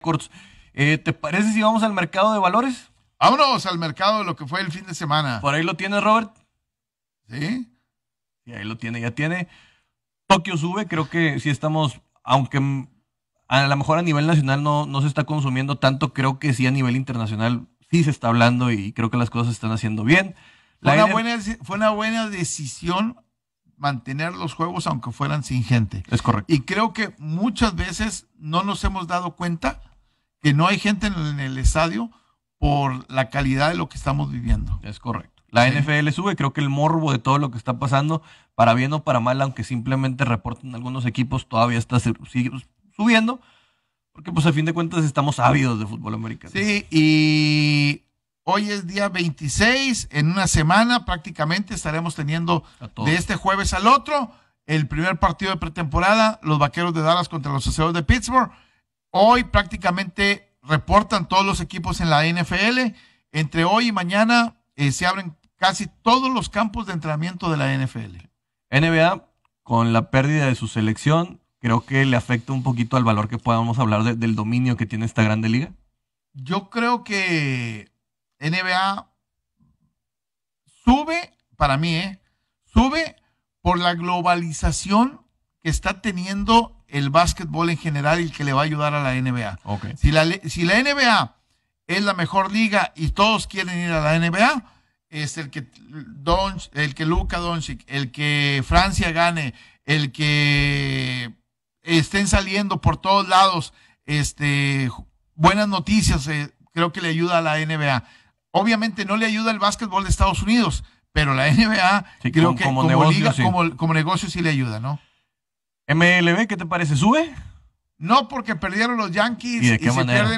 cortos. Eh, ¿Te parece si vamos al mercado de valores? Vámonos al mercado de lo que fue el fin de semana. Por ahí lo tienes, Robert. Sí. Y ahí lo tiene, ya tiene. Tokio sube, creo que sí estamos, aunque a lo mejor a nivel nacional no, no se está consumiendo tanto, creo que sí a nivel internacional sí se está hablando y creo que las cosas se están haciendo bien. fue, una buena, fue una buena decisión mantener los juegos aunque fueran sin gente. Es correcto. Y creo que muchas veces no nos hemos dado cuenta que no hay gente en el, estadio por la calidad de lo que estamos viviendo. Es correcto. La NFL sube, creo que el morbo de todo lo que está pasando, para bien o para mal, aunque simplemente reporten algunos equipos, todavía está subiendo, porque pues a fin de cuentas estamos ávidos de fútbol americano. Sí, y hoy es día 26, en una semana prácticamente estaremos teniendo de este jueves al otro el primer partido de pretemporada, los Vaqueros de Dallas contra los Aceros de Pittsburgh Hoy prácticamente reportan todos los equipos en la NFL. Entre hoy y mañana eh, se abren casi todos los campos de entrenamiento de la NFL. NBA, con la pérdida de su selección, creo que le afecta un poquito al valor que podamos hablar del dominio que tiene esta grande liga. Yo creo que NBA sube, para mí, eh, sube por la globalización que está teniendo el básquetbol en general el que le va a ayudar a la NBA. Si, la, NBA es la mejor liga y todos quieren ir a la NBA, es el que Don, el que Luca Doncic, el que Francia gane, el que estén saliendo por todos lados este buenas noticias, eh, creo que le ayuda a la NBA. Obviamente no le ayuda el básquetbol de Estados Unidos, pero la NBA creo que como, liga, como negocio sí le ayuda, ¿no? MLB, ¿qué te parece? ¿Sube? No, porque perdieron los Yankees. ¿Y de qué manera? Se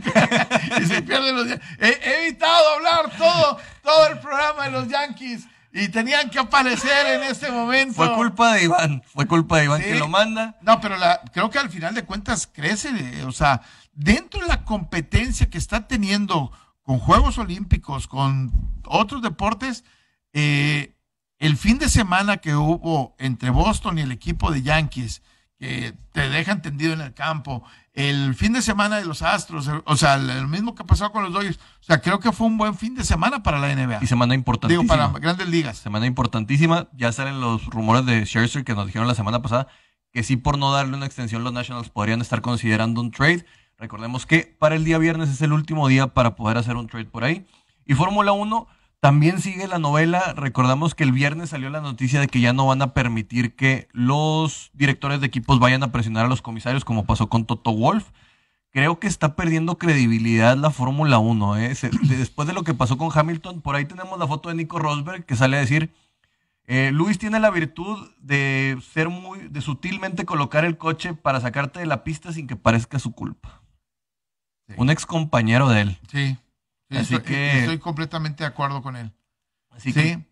pierden... y, se pierden... los Yankees. He, evitado hablar todo, todo el programa de los Yankees. Y tenían que aparecer en este momento. Fue culpa de Iván. Fue culpa de Iván que lo manda. No, pero la, creo que al final de cuentas crece. o sea, dentro de la competencia que está teniendo con Juegos Olímpicos, con otros deportes, eh, el fin de semana que hubo entre Boston y el equipo de Yankees, que te dejan tendido en el campo, el fin de semana de los Astros, o sea, lo mismo que pasó con los Dodgers, o sea, creo que fue un buen fin de semana para la NBA. Y semana importantísima. Digo, para grandes ligas. Semana importantísima, ya salen los rumores de Scherzer que nos dijeron la semana pasada, que sí por no darle una extensión los Nationals podrían estar considerando un trade. Recordemos que para el día viernes es el último día para poder hacer un trade por ahí. Y Fórmula 1, también sigue la novela. Recordamos que el viernes salió la noticia de que ya no van a permitir que los directores de equipos vayan a presionar a los comisarios, como pasó con Toto Wolf. Creo que está perdiendo credibilidad la Fórmula 1. ¿eh? después de lo que pasó con Hamilton, por ahí tenemos la foto de Nico Rosberg que sale a decir: eh, Luis tiene la virtud de ser muy, de sutilmente colocar el coche para sacarte de la pista sin que parezca su culpa. Un ex compañero de él. Sí. Así e, que... estoy completamente de acuerdo con él. Así ¿Sí?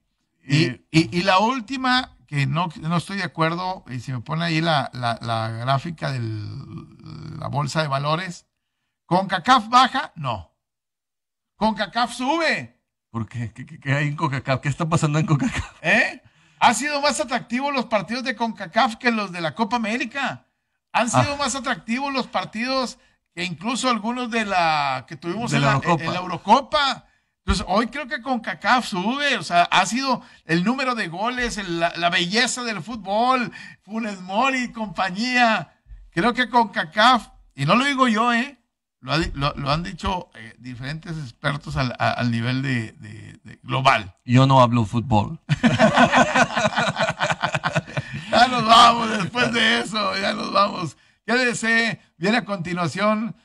Eh, y, la última, que no, no estoy de acuerdo, y si me pone ahí la, gráfica de la bolsa de valores, ¿con CACAF baja? No. ¿Con CACAF sube? ¿Por qué? ¿Qué, hay en CONCACAF? ¿Qué está pasando en CONCACAF? ¿Eh? Han sido más atractivos los partidos de CONCACAF que los de la Copa América. Han sido ah. más atractivos los partidos e incluso algunos de la que tuvimos en la, Eurocopa. Entonces, hoy creo que con CACAF sube, o sea, ha sido el número de goles, la, belleza del fútbol, Funes Mori y compañía. Creo que con CACAF, y no lo digo yo, ¿eh? Lo, han dicho eh, diferentes expertos al, nivel de, global. Yo no hablo fútbol. ya nos vamos después de eso, ya nos vamos. Ya Bien, a continuación